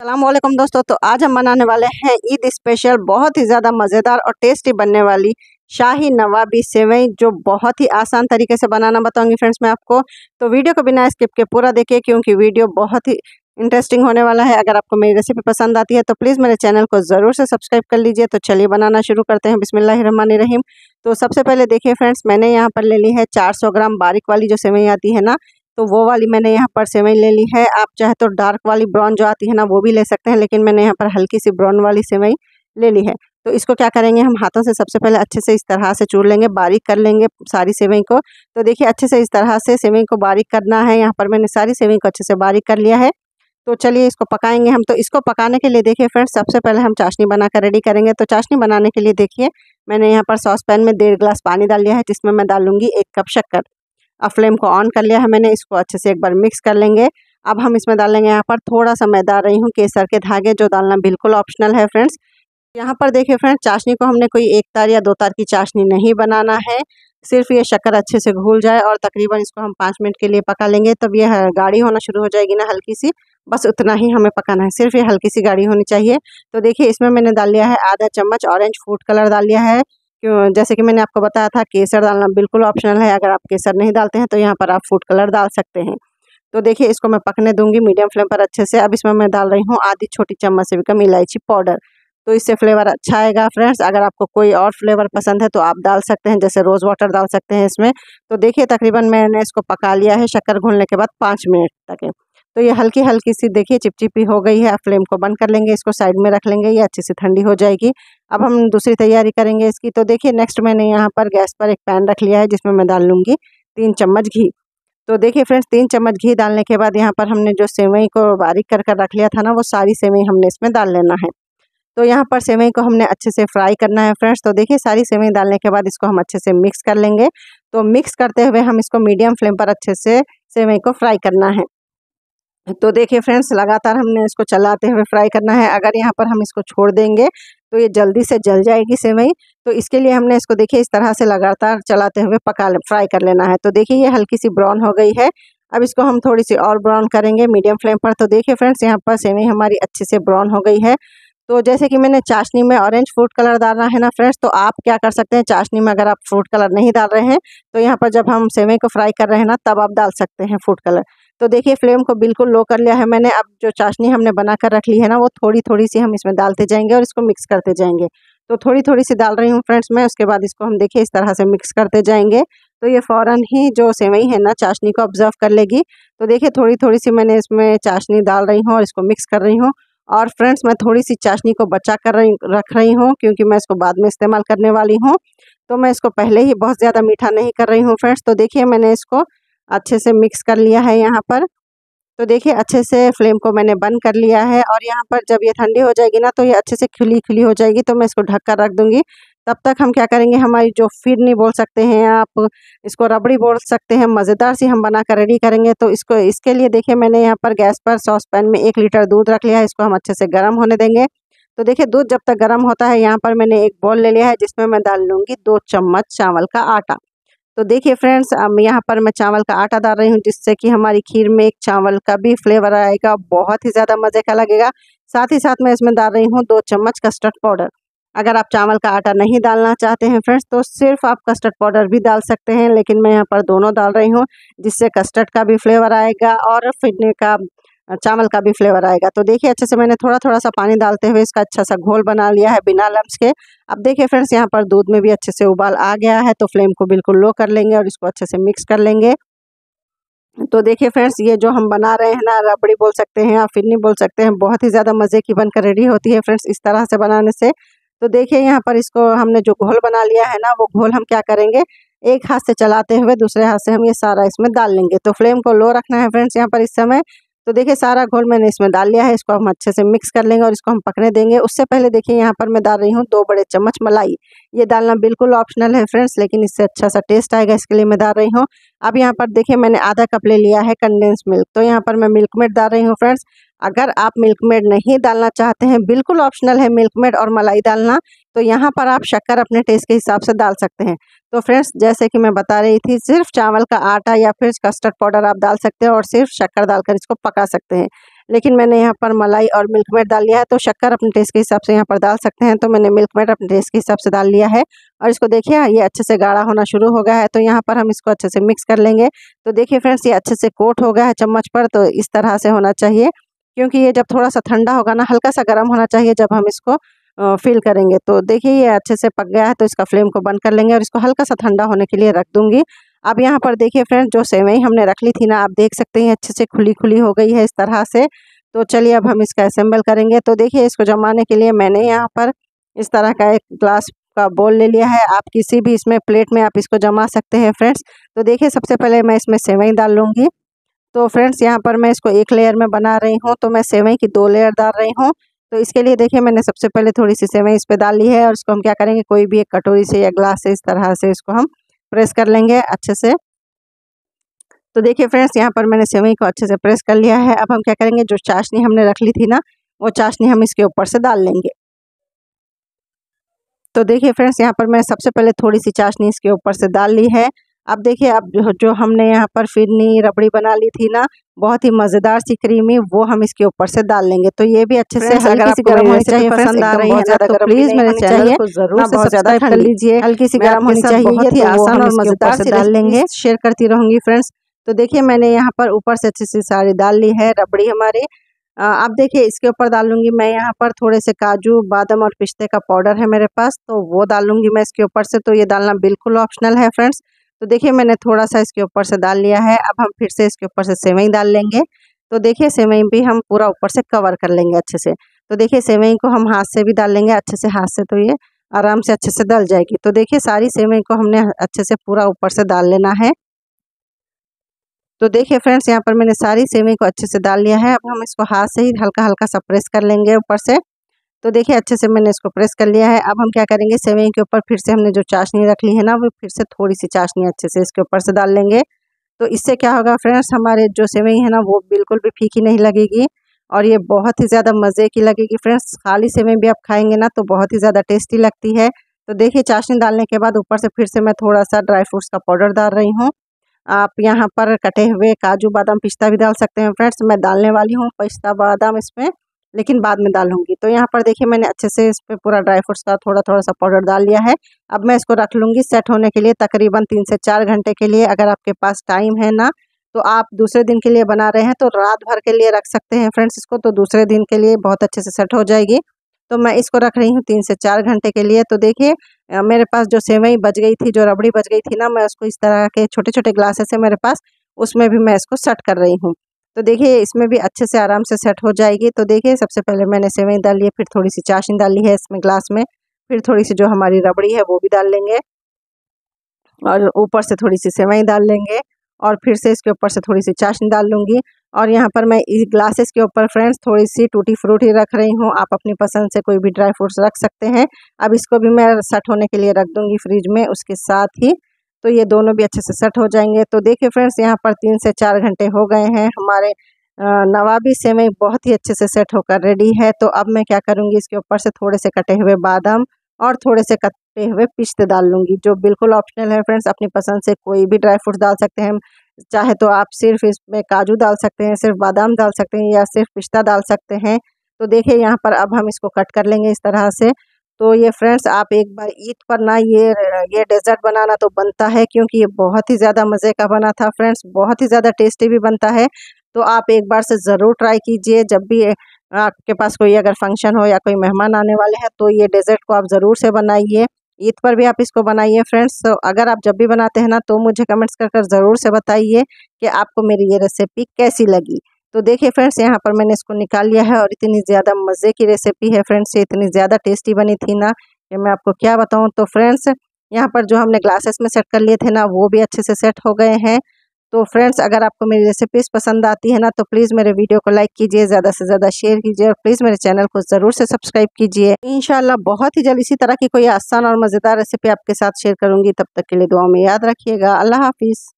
अल्लाम दोस्तों तो आज हम बनाने वाले हैं ईद स्पेशल बहुत ही ज़्यादा मज़ेदार और टेस्टी बनने वाली शाही नवाबी सेवई जो बहुत ही आसान तरीके से बनाना बताऊंगी फ्रेंड्स मैं आपको तो वीडियो को बिना स्किप के पूरा देखिए क्योंकि वीडियो बहुत ही इंटरेस्टिंग होने वाला है अगर आपको मेरी रेसिपी पसंद आती है तो प्लीज़ मेरे चैनल को ज़रूर से सब्सक्राइब कर लीजिए तो चलिए बनाना शुरू करते हैं बिसमिल्ल रहीम तो सबसे पहले देखिए फ्रेंड्स मैंने यहाँ पर ले ली है चार ग्राम बारीक वाली जो सेवई आती है ना तो वो वाली मैंने यहाँ पर सेवई ले ली है आप चाहे तो डार्क वाली ब्राउन जो आती है ना वो भी ले सकते हैं लेकिन मैंने यहाँ पर हल्की सी ब्राउन वाली सेवई ले ली है तो इसको क्या करेंगे हम हाथों से सबसे पहले अच्छे से इस तरह से चूर लेंगे बारीक कर लेंगे सारी सेवई को तो देखिए अच्छे से इस तरह से सेवई को बारीक करना है यहाँ पर मैंने सारी सेवई को अच्छे से बारीक कर लिया है तो चलिए इसको पकाएंगे हम तो इसको पकाने के लिए देखिए फ्रेंड्स सबसे पहले हम चाशनी बना कर रेडी करेंगे तो चाशनी बनाने के लिए देखिए मैंने यहाँ पर सॉस पैन में डेढ़ गिलास पानी डाल लिया है जिसमें मैं डालूंगी एक कप शक्कर अब फ्लेम को ऑन कर लिया है मैंने इसको अच्छे से एक बार मिक्स कर लेंगे अब हम इसमें डालेंगे यहाँ पर थोड़ा सा मैं डाल रही हूँ केसर के धागे जो डालना बिल्कुल ऑप्शनल है फ्रेंड्स यहाँ पर देखिए फ्रेंड्स चाशनी को हमने कोई एक तार या दो तार की चाशनी नहीं बनाना है सिर्फ ये शक्कर अच्छे से घूल जाए और तकरीबन इसको हम पाँच मिनट के लिए पका लेंगे तब ये गाढ़ी होना शुरू हो जाएगी ना हल्की सी बस उतना ही हमें पकाना है सिर्फ ये हल्की सी गाढ़ी होनी चाहिए तो देखिए इसमें मैंने डाल लिया है आधा चम्मच ऑरेंज फूड कलर डाल लिया है क्यों जैसे कि मैंने आपको बताया था केसर डालना बिल्कुल ऑप्शनल है अगर आप केसर नहीं डालते हैं तो यहाँ पर आप फूड कलर डाल सकते हैं तो देखिए इसको मैं पकने दूंगी मीडियम फ्लेम पर अच्छे से अब इसमें मैं डाल रही हूँ आधी छोटी चम्मच से भी कम इलायची पाउडर तो इससे फ्लेवर अच्छा आएगा फ्रेंड्स अगर आपको कोई और फ्लेवर पसंद है तो आप डाल सकते हैं जैसे रोज़ वाटर डाल सकते हैं इसमें तो देखिए तकरीबन मैंने इसको पका लिया है शक्कर घुलने के बाद पाँच मिनट तक तो ये हल्की हल्की सी देखिए चिपचिपी हो गई है अब फ्लेम को बंद कर लेंगे इसको साइड में रख लेंगे ये अच्छे से ठंडी हो जाएगी अब हम दूसरी तैयारी करेंगे इसकी तो देखिए नेक्स्ट मैंने यहाँ पर गैस पर एक पैन रख लिया है जिसमें मैं डाल लूँगी तीन चम्मच घी तो देखिए फ्रेंड्स तीन चम्मच घी डालने के बाद यहाँ पर हमने जो सेवई को बारीक कर कर रख लिया था ना वो सारी सेवई हमने इसमें डाल लेना है तो यहाँ पर सेवई को हमने अच्छे से फ्राई करना है फ्रेंड्स तो देखिए सारी सेवई डालने के बाद इसको हम अच्छे से मिक्स कर लेंगे तो मिक्स करते हुए हम इसको मीडियम फ्लेम पर अच्छे से सेवई को फ्राई करना है तो देखिए फ्रेंड्स लगातार हमने इसको चलाते हुए फ्राई करना है अगर यहाँ पर हम इसको छोड़ देंगे तो ये जल्दी से जल जाएगी सेवई तो इसके लिए हमने इसको देखिए इस तरह से लगातार चलाते हुए पका फ्राई कर लेना है तो देखिए ये हल्की सी ब्राउन हो गई है अब इसको हम थोड़ी सी और ब्राउन करेंगे मीडियम फ्लेम पर तो देखिए फ्रेंड्स यहाँ पर सेवई हमारी अच्छे से ब्राउन हो गई है तो जैसे कि मैंने चाशनी में ऑरेंज फ्रूट कलर डालना है ना फ्रेंड्स तो आप क्या कर सकते हैं चाशनी में अगर आप फ्रूट कलर नहीं डाल रहे हैं तो यहाँ पर जब हम सेवई को फ्राई कर रहे हैं ना तब आप डाल सकते हैं फ्रूट कलर तो देखिए फ्लेम को बिल्कुल लो कर लिया है मैंने अब जो चाशनी हमने बना कर रख ली है ना वो थोड़ी थोड़ी सी हम इसमें डालते जाएंगे और इसको मिक्स करते जाएंगे तो थोड़ी थोड़ी सी डाल रही हूँ फ्रेंड्स मैं उसके बाद इसको हम देखिए इस तरह से मिक्स करते जाएंगे तो ये फ़ौरन ही जो सेवई है ना चाशनी को ऑब्जर्व कर लेगी तो देखिए थोड़ी थोड़ी सी मैंने इसमें चाशनी डाल रही हूँ और इसको मिक्स कर रही हूँ और फ्रेंड्स मैं थोड़ी सी चाशनी को बचा कर रही रख रही हूँ क्योंकि मैं इसको बाद में इस्तेमाल करने वाली हूँ तो मैं इसको पहले ही बहुत ज़्यादा मीठा नहीं कर रही हूँ फ्रेंड्स तो देखिए मैंने इसको अच्छे से मिक्स कर लिया है यहाँ पर तो देखिए अच्छे से फ्लेम को मैंने बंद कर लिया है और यहाँ पर जब ये ठंडी हो जाएगी ना तो ये अच्छे से खिली खिली हो जाएगी तो मैं इसको ढक कर रख दूँगी तब तक हम क्या करेंगे हमारी जो फिरनी बोल सकते हैं आप इसको रबड़ी बोल सकते हैं मज़ेदार सी हम बना कर रेडी करेंगे तो इसको इसके लिए देखिए मैंने यहाँ पर गैस पर सॉस पैन में एक लीटर दूध रख लिया है इसको हम अच्छे से गर्म होने देंगे तो देखिए दूध जब तक गर्म होता है यहाँ पर मैंने एक बॉल ले लिया है जिसमें मैं डाल लूँगी दो चम्मच चावल का आटा तो देखिए फ्रेंड्स अब यहाँ पर मैं चावल का आटा डाल रही हूँ जिससे कि हमारी खीर में एक चावल का भी फ्लेवर आएगा बहुत ही ज़्यादा मज़े का लगेगा साथ ही साथ मैं इसमें डाल रही हूँ दो चम्मच कस्टर्ड पाउडर अगर आप चावल का आटा नहीं डालना चाहते हैं फ्रेंड्स तो सिर्फ आप कस्टर्ड पाउडर भी डाल सकते हैं लेकिन मैं यहाँ पर दोनों डाल रही हूँ जिससे कस्टर्ड का भी फ्लेवर आएगा और फिरने का चावल का भी फ्लेवर आएगा तो देखिए अच्छे से मैंने थोड़ा थोड़ा सा पानी डालते हुए इसका अच्छा सा घोल बना लिया है बिना लम्स के अब देखिए फ्रेंड्स यहाँ पर दूध में भी अच्छे से उबाल आ गया है तो फ्लेम को बिल्कुल लो कर लेंगे और इसको अच्छे से मिक्स कर लेंगे तो देखिए फ्रेंड्स ये जो हम बना रहे हैं ना रबड़ी बोल सकते हैं या फिरनी बोल सकते हैं बहुत ही ज़्यादा मज़े की बनकर रेडी होती है फ्रेंड्स इस तरह से बनाने से तो देखिए यहाँ पर इसको हमने जो घोल बना लिया है ना वो घोल हम क्या करेंगे एक हाथ से चलाते हुए दूसरे हाथ से हम ये सारा इसमें डाल लेंगे तो फ्लेम को लो रखना है फ्रेंड्स यहाँ पर इस समय तो देखिए सारा घोल मैंने इसमें डाल लिया है इसको हम अच्छे से मिक्स कर लेंगे और इसको हम पकने देंगे उससे पहले देखिए यहाँ पर मैं डाल रही हूँ दो बड़े चम्मच मलाई ये डालना बिल्कुल ऑप्शनल है फ्रेंड्स लेकिन इससे अच्छा सा टेस्ट आएगा इसके लिए मैं डाल रही हूँ अब यहाँ पर देखिए मैंने आधा कप ले लिया है कंडेंस मिल्क तो यहाँ पर मैं मिल्क मेड डाल रही हूँ फ्रेंड्स अगर आप मिल्क मेड नहीं डालना चाहते हैं बिल्कुल ऑप्शनल है मिल्क मेड और मलाई डालना तो यहाँ पर आप शक्कर अपने टेस्ट के हिसाब से डाल सकते हैं तो फ्रेंड्स जैसे कि मैं बता रही थी सिर्फ चावल का आटा या फिर कस्टर्ड पाउडर आप डाल सकते हैं और सिर्फ शक्कर डालकर इसको पका सकते हैं लेकिन मैंने यहाँ पर मलाई और मिल्क मेड डाल लिया है तो शक्कर अपने टेस्ट के हिसाब से यहाँ पर डाल सकते हैं तो मैंने मिल्क मेड अपने टेस्ट के हिसाब से डाल लिया है और इसको देखिए हाँ, ये अच्छे से गाढ़ा होना शुरू हो गया है तो यहाँ पर हम इसको अच्छे से मिक्स कर लेंगे तो देखिए फ्रेंड्स ये अच्छे से कोट हो गया है चम्मच पर तो इस तरह से होना चाहिए क्योंकि ये जब थोड़ा सा ठंडा होगा ना हल्का सा गर्म होना चाहिए जब हम इसको फिल करेंगे तो देखिए ये अच्छे से पक गया है तो इसका फ्लेम को बंद कर लेंगे और इसको हल्का सा ठंडा होने के लिए रख दूंगी अब यहाँ पर देखिए फ्रेंड्स जो सेवई हमने रख ली थी ना आप देख सकते हैं अच्छे से खुली खुली हो गई है इस तरह से तो चलिए अब हम इसका असेंबल करेंगे तो देखिए इसको जमाने के लिए मैंने यहाँ पर इस तरह का एक ग्लास का बोल ले लिया है आप किसी भी इसमें प्लेट में आप इसको जमा सकते हैं फ्रेंड्स तो देखिए सबसे पहले मैं इसमें सेवई डाल लूँगी तो फ्रेंड्स यहाँ पर मैं इसको एक लेयर में बना रही हूँ तो मैं सेवई की दो लेयर डाल रही हूँ तो इसके लिए देखिए मैंने सबसे पहले थोड़ी सी सेवई इस पर डाल ली है और इसको हम क्या करेंगे कोई भी एक कटोरी से या ग्लास से इस तरह से इसको हम प्रेस कर लेंगे अच्छे से तो देखिए फ्रेंड्स यहाँ पर मैंने सेवई को अच्छे से प्रेस कर लिया है अब हम क्या करेंगे जो चाशनी हमने रख ली थी ना वो चाशनी हम इसके ऊपर से डाल लेंगे तो देखिए फ्रेंड्स यहाँ पर मैं सबसे पहले थोड़ी सी चाशनी इसके ऊपर से डाल ली है अब देखिए अब जो, हमने यहाँ पर फिरनी रबड़ी बना ली थी ना बहुत ही मज़ेदार सी क्रीमी वो हम इसके ऊपर से डाल लेंगे तो ये भी अच्छे से अगर आपको गर्म होनी चाहिए पसंद आ रही है ज़्यादा तो प्लीज़ मेरे चैनल को जरूर हाँ, बहुत ज़्यादा कर लीजिए हल्की सी गर्म होनी चाहिए बहुत ही आसान और मज़ेदार से डाल लेंगे शेयर करती रहूँगी फ्रेंड्स तो देखिए मैंने यहाँ पर ऊपर से अच्छी सी साड़ी डाल ली है रबड़ी हमारी अब देखिए इसके ऊपर डालूंगी मैं यहाँ पर थोड़े से काजू बादाम और पिस्ते का पाउडर है मेरे पास तो वो डालूंगी मैं इसके ऊपर से तो ये डालना बिल्कुल ऑप्शनल है फ्रेंड्स तो देखिए मैंने थोड़ा सा इसके ऊपर से डाल लिया है अब हम फिर से इसके ऊपर से सेवई डाल लेंगे तो देखिए सेवई भी हम पूरा ऊपर से कवर कर लेंगे अच्छे से तो देखिए सेवई को हम हाथ से भी डाल लेंगे अच्छे से हाथ से तो ये आराम से अच्छे से डल जाएगी तो देखिए सारी सेवई को हमने अच्छे से पूरा ऊपर से डाल लेना है तो देखिए फ्रेंड्स यहाँ पर मैंने सारी सेवई को अच्छे से डाल लिया है अब हम इसको हाथ से ही हल्का हल्का सा प्रेस कर लेंगे ऊपर से तो देखिए अच्छे से मैंने इसको प्रेस कर लिया है अब हम क्या करेंगे सेवई के ऊपर फिर से हमने जो चाशनी रख ली है ना वो फिर से थोड़ी सी चाशनी अच्छे से इसके ऊपर से डाल लेंगे तो इससे क्या होगा फ्रेंड्स हमारे जो सेवई है ना वो बिल्कुल भी फीकी नहीं लगेगी और ये बहुत ही ज़्यादा मज़े की लगेगी फ्रेंड्स खाली सेवई भी आप खाएंगे ना तो बहुत ही ज़्यादा टेस्टी लगती है तो देखिए चाशनी डालने के बाद ऊपर से फिर से मैं थोड़ा सा ड्राई फ्रूट्स का पाउडर डाल रही हूँ आप यहाँ पर कटे हुए काजू बादाम पिस्ता भी डाल सकते हैं फ्रेंड्स मैं डालने वाली हूँ पिस्ता बादाम इसमें लेकिन बाद में डालूंगी तो यहाँ पर देखिए मैंने अच्छे से इस पर पूरा ड्राई फ्रूट्स का थोड़ा थोड़ा सा पाउडर डाल लिया है अब मैं इसको रख लूँगी सेट होने के लिए तकरीबन तीन से चार घंटे के लिए अगर आपके पास टाइम है ना तो आप दूसरे दिन के लिए बना रहे हैं तो रात भर के लिए रख सकते हैं फ्रेंड्स इसको तो दूसरे दिन के लिए बहुत अच्छे से सेट हो जाएगी तो मैं इसको रख रही हूँ तीन से चार घंटे के लिए तो देखिए मेरे पास जो सेवई बच गई थी जो रबड़ी बच गई थी ना मैं उसको इस तरह के छोटे छोटे ग्लासेस है मेरे पास उसमें भी मैं इसको सेट कर रही हूँ तो देखिए इसमें भी अच्छे से आराम से सेट हो जाएगी तो देखिए सबसे पहले मैंने सेवई डाली है फिर थोड़ी सी चाशनी डाली है इसमें ग्लास में फिर थोड़ी सी जो हमारी रबड़ी है वो भी डाल लेंगे और ऊपर से थोड़ी सी सेवई डाल लेंगे और फिर से इसके ऊपर से थोड़ी सी चाशनी डाल लूँगी और यहाँ पर मैं इस ग्लासेस के ऊपर फ्रेंड्स थोड़ी सी टूटी फ्रूट ही रख रही हूँ आप अपनी पसंद से कोई भी ड्राई फ्रूट्स रख सकते हैं अब इसको भी मैं सेट होने के लिए रख दूँगी फ्रिज में उसके साथ ही तो ये दोनों भी अच्छे से सेट हो जाएंगे तो देखिए फ्रेंड्स यहाँ पर तीन से चार घंटे हो गए हैं हमारे नवाबी सेवई बहुत ही अच्छे से सेट होकर रेडी है तो अब मैं क्या करूँगी इसके ऊपर से थोड़े से कटे हुए बादाम और थोड़े से कटे हुए पिस्ते डाल लूँगी जो बिल्कुल ऑप्शनल है फ्रेंड्स अपनी पसंद से कोई भी ड्राई फ्रूट डाल सकते हैं चाहे तो आप सिर्फ इसमें काजू डाल सकते हैं सिर्फ बादाम डाल सकते हैं या सिर्फ पिस्ता डाल सकते हैं तो देखिए यहाँ पर अब हम इसको कट कर लेंगे इस तरह से तो ये फ्रेंड्स आप एक बार ईद पर ना ये ये डेजर्ट बनाना तो बनता है क्योंकि ये बहुत ही ज़्यादा मज़े का बना था फ्रेंड्स बहुत ही ज़्यादा टेस्टी भी बनता है तो आप एक बार से ज़रूर ट्राई कीजिए जब भी आपके पास कोई अगर फंक्शन हो या कोई मेहमान आने वाले हैं तो ये डेजर्ट को आप ज़रूर से बनाइए ईद पर भी आप इसको बनाइए फ्रेंड्स तो अगर आप जब भी बनाते हैं ना तो मुझे कमेंट्स कर कर ज़रूर से बताइए कि आपको मेरी ये रेसिपी कैसी लगी तो देखिए फ्रेंड्स यहाँ पर मैंने इसको निकाल लिया है और इतनी ज़्यादा मज़े की रेसिपी है फ्रेंड्स ये इतनी ज़्यादा टेस्टी बनी थी ना कि मैं आपको क्या बताऊँ तो फ्रेंड्स यहाँ पर जो हमने ग्लासेस में सेट कर लिए थे ना वो भी अच्छे से सेट हो गए हैं तो फ्रेंड्स अगर आपको मेरी रेसिपीज़ पसंद आती है ना तो प्लीज़ मेरे वीडियो को लाइक कीजिए ज़्यादा से ज़्यादा शेयर कीजिए और प्लीज़ मेरे चैनल को ज़रूर से सब्सक्राइब कीजिए इन बहुत ही जल्द इसी तरह की कोई आसान और मज़ेदार रेसिपी आपके साथ शेयर करूँगी तब तक के लिए दुआ में याद रखिएगा अल्लाह हाफिज़